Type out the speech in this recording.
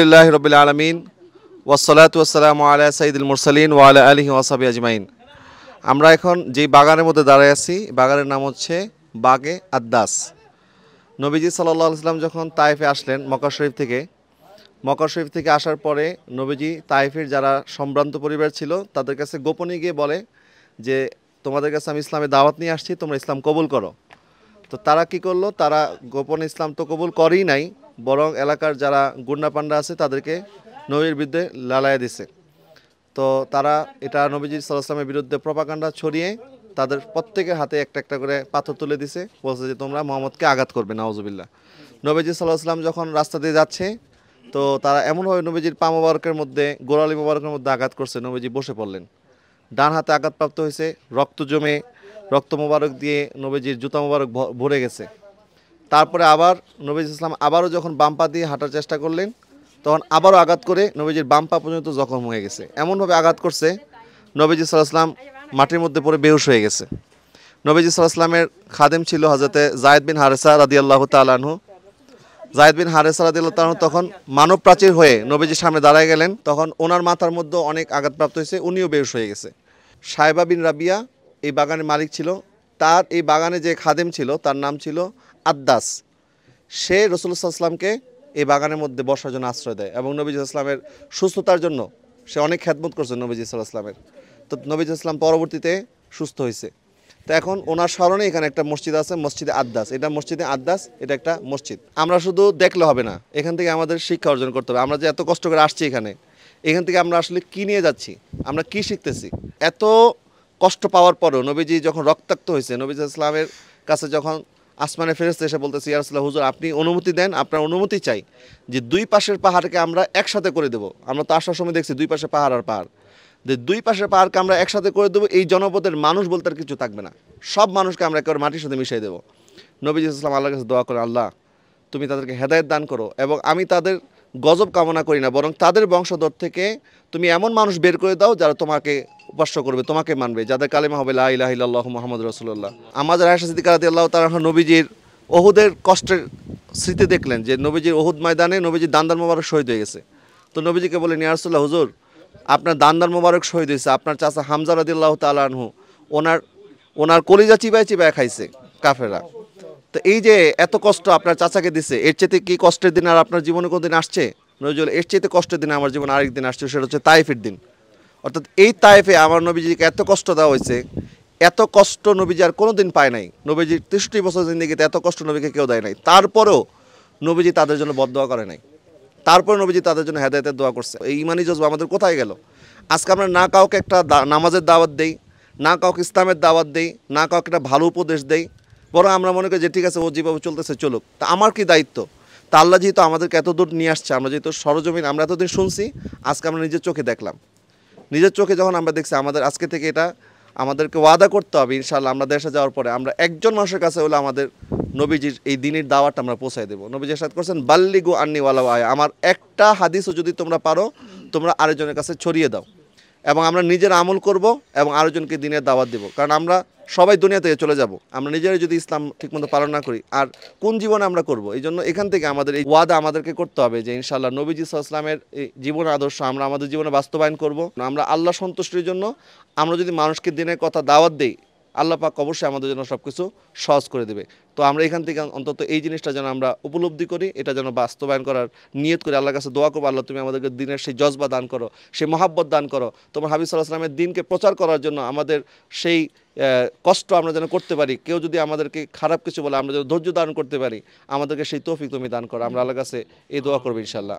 আলহামদুলিল্লাহ রবিল আলমিন ওয়াসলাত ওয়াসালাম আলা সাইদুল মুরসালিন আলা আলহি ওয়াসাবি আজমাইন আমরা এখন যে বাগানের মধ্যে দাঁড়ায় আছি বাগানের নাম হচ্ছে বাগে আদাস নবীজি সাল্লাহ ইসলাম যখন তাইফে আসলেন মকর শরীফ থেকে মকর শরীফ থেকে আসার পরে নবীজি তাইফের যারা সম্ভ্রান্ত পরিবার ছিল তাদের কাছে গোপনে গিয়ে বলে যে তোমাদের কাছে আমি ইসলামে দাওয়াত নিয়ে আসছি তোমরা ইসলাম কবুল করো তো তারা কি করলো তারা গোপন ইসলাম তো কবুল করেই নাই বরং এলাকার যারা গুন্ডা পান্ডা আছে তাদেরকে নবীর বিরুদ্ধে লালায় দিছে তো তারা এটা নবীজি সাল্লামের বিরুদ্ধে প্রপাকাণ্ডা ছড়িয়ে তাদের প্রত্যেকের হাতে একটা একটা করে পাথর তুলে দিছে বলছে যে তোমরা মোহাম্মদকে আঘাত করবে নওয়াজবিল্লা নবীজি সাল্লাহ যখন রাস্তা দিয়ে যাচ্ছে তো তারা এমনভাবে নবীজির পা মোবারকের মধ্যে গোড়ালি মোবারকের মধ্যে আঘাত করছে নবীজি বসে পড়লেন ডান হাতে আঘাতপ্রাপ্ত হয়েছে রক্ত জমে রক্ত মোবারক দিয়ে নবীজির জুতা মোবারক ভরে গেছে তারপরে আবার নবীজ ইসলাম আবারও যখন বাম্পা দিয়ে হাঁটার চেষ্টা করলেন তখন আবারও আঘাত করে নবীজির বাম্পা পর্যন্ত জখম হয়ে গেছে এমনভাবে আঘাত করছে নবীজ ইসলাম মাটির মধ্যে পড়ে বেহুশ হয়ে গেছে নবীজ ইসলামের খাদেম ছিল হাজরতে জায়দ বিন হারেসা রাদি আল্লাহ তালানহু জায়দ বিন হারেসা রাদি আল্লাহ তালানহু তখন মানব প্রাচীর হয়ে নবীজির সামনে দাঁড়ায় গেলেন তখন ওনার মাথার মধ্যে অনেক আঘাতপ্রাপ্ত হয়েছে উনিও বেহুশ হয়ে গেছে সাহেবা বিন রাবিয়া এই বাগানের মালিক ছিল তার এই বাগানে যে খাদেম ছিল তার নাম ছিল আদ্দাস সে রসুলসাল্লামকে এই বাগানের মধ্যে বসার জন্য আশ্রয় দেয় এবং নবীজ সুস্থতার জন্য সে অনেক খ্যাতমত করছে নবীজ ইসলামের তো নবীজ ইসলাম পরবর্তীতে সুস্থ হয়েছে তো এখন ওনার স্মরণে এখানে একটা মসজিদ আছে মসজিদে আদ্দাস এটা মসজিদে আদ্দাস এটা একটা মসজিদ আমরা শুধু দেখলে হবে না এখান থেকে আমাদের শিক্ষা অর্জন করতে হবে আমরা যে এত কষ্ট করে আসছি এখানে এখান থেকে আমরা আসলে কী নিয়ে যাচ্ছি আমরা কি শিখতেছি এত কষ্ট পাওয়ার পরও নবীজি যখন রক্তাক্ত হয়েছে নবীজ ইসলামের কাছে যখন আসমানে ফেরেস্তে এসে বলতেছে ইয়ারসুল্লাহ হুজুর আপনি অনুমতি দেন আপনার অনুমতি চাই যে দুই পাশের পাহাড়কে আমরা একসাথে করে দেব আমরা তো আসার সময় দেখছি দুই পাশে পাহাড় আর পাহাড় যে দুই পাশের পাহাড়কে আমরা একসাথে করে দেবো এই জনপদের মানুষ বলতে আর কিছু থাকবে না সব মানুষকে আমরা একেবারে মাটির সাথে মিশিয়ে দেবো নবীজ ইসলাম আল্লাহর কাছে দোয়া করে আল্লাহ তুমি তাদেরকে হেদায়ত দান করো এবং আমি তাদের গজব কামনা করি না বরং তাদের বংশধর থেকে তুমি এমন মানুষ বের করে দাও যারা তোমাকে উপাস্য করবে তোমাকে মানবে যাদের কালেমা হবে লাহ ইহ মোহাম্মদ রসুল্লাহ আমাদের আয়সা সিদ্দিক আলাদি আল্লাহ তারা নবীজির ওহুদের কষ্টের স্মৃতি দেখলেন যে নবীজির ওহুদ ময়দানে নবীজির দান্দার মোবারক শহীদ হয়ে গেছে তো নবীজিকে বলে নিয়ারসুল্লাহ হুজুর আপনার দান্দার মোবারক শহীদ হয়েছে আপনার চাচা হামজা রাদিল্লাহ তালানহু ওনার ওনার কলিজা চিবায় চিবায় খাইছে কাফেরা তো এই যে এত কষ্ট আপনার চাচাকে দিছে এর চেয়ে কি কষ্টের দিন আর আপনার জীবনে কোনদিন আসছে নজরুল এর চেয়ে কষ্টের দিন আমার জীবনে আরেক দিন আসছে সেটা হচ্ছে তাইফের দিন অর্থাৎ এই তাইফে আমার নবীজিকে এত কষ্ট দেওয়া হয়েছে এত কষ্ট নবীজি আর কোনো দিন পায় নাই নবীজির তেষট্টি বছর জিন্দিগিতে এত কষ্ট নবীকে কেউ দেয় নাই তারপরেও নবীজি তাদের জন্য বদদোয়া করে নাই তারপরে নবীজি তাদের জন্য হেদায়তের দোয়া করছে এই ইমানি জজবা আমাদের কোথায় গেল আজকে আমরা না কাউকে একটা নামাজের দাওয়াত দেই না কাউকে ইসলামের দাওয়াত দেই না কাউকে একটা ভালো উপদেশ দেয় বরং আমরা মনে করি যে ঠিক আছে ও যেভাবে চলতেছে চলুক তা আমার কি দায়িত্ব তা আল্লাহ যেহেতু আমাদেরকে এত দূর নিয়ে আসছে আমরা যেহেতু সরজমিন আমরা এতদিন শুনছি আজকে আমরা নিজের চোখে দেখলাম নিজের চোখে যখন আমরা দেখছি আমাদের আজকে থেকে এটা আমাদেরকে ওয়াদা করতে হবে ইনশাল্লাহ আমরা দেশে যাওয়ার পরে আমরা একজন মানুষের কাছে হলে আমাদের নবীজির এই দিনের দাওয়াটা আমরা পৌঁছাই দেবো নবীজি সাথে করছেন বাল্লিগু আন্নি ওয়ালা আয় আমার একটা হাদিসও যদি তোমরা পারো তোমরা আরেকজনের কাছে ছড়িয়ে দাও এবং আমরা নিজের আমল করব এবং আরোজনকে দিনের দাওয়াত দেব কারণ আমরা সবাই দুনিয়া থেকে চলে যাব আমরা নিজেরাই যদি ইসলাম ঠিকমতো পালন না করি আর কোন জীবনে আমরা করব এই জন্য এখান থেকে আমাদের এই ওয়াদা আমাদেরকে করতে হবে যে ইনশাল্লাহ নবীজি ইসলামের জীবন আদর্শ আমরা আমাদের জীবনে বাস্তবায়ন করব আমরা আল্লাহ সন্তুষ্টির জন্য আমরা যদি মানুষকে দিনের কথা দাওয়াত দিই আল্লাপাক অবশ্যই আমাদের জন্য সব কিছু সহজ করে দেবে তো আমরা এখান থেকে অন্তত এই জিনিসটা যেন আমরা উপলব্ধি করি এটা যেন বাস্তবায়ন করার নিয়ত করি আল্লাহর কাছে দোয়া করবো আল্লাহ তুমি আমাদেরকে দিনের সেই জজবা দান করো সেই মহাব্বত দান করো তোমার হাবিজ সাল্লাহ আসলামের দিনকে প্রচার করার জন্য আমাদের সেই কষ্ট আমরা যেন করতে পারি কেউ যদি আমাদেরকে খারাপ কিছু বলে আমরা যেন ধৈর্য দান করতে পারি আমাদেরকে সেই তৌফিক তুমি দান করো আমরা আল্লাহ কাছে এই দোয়া করবো ইনশাল্লাহ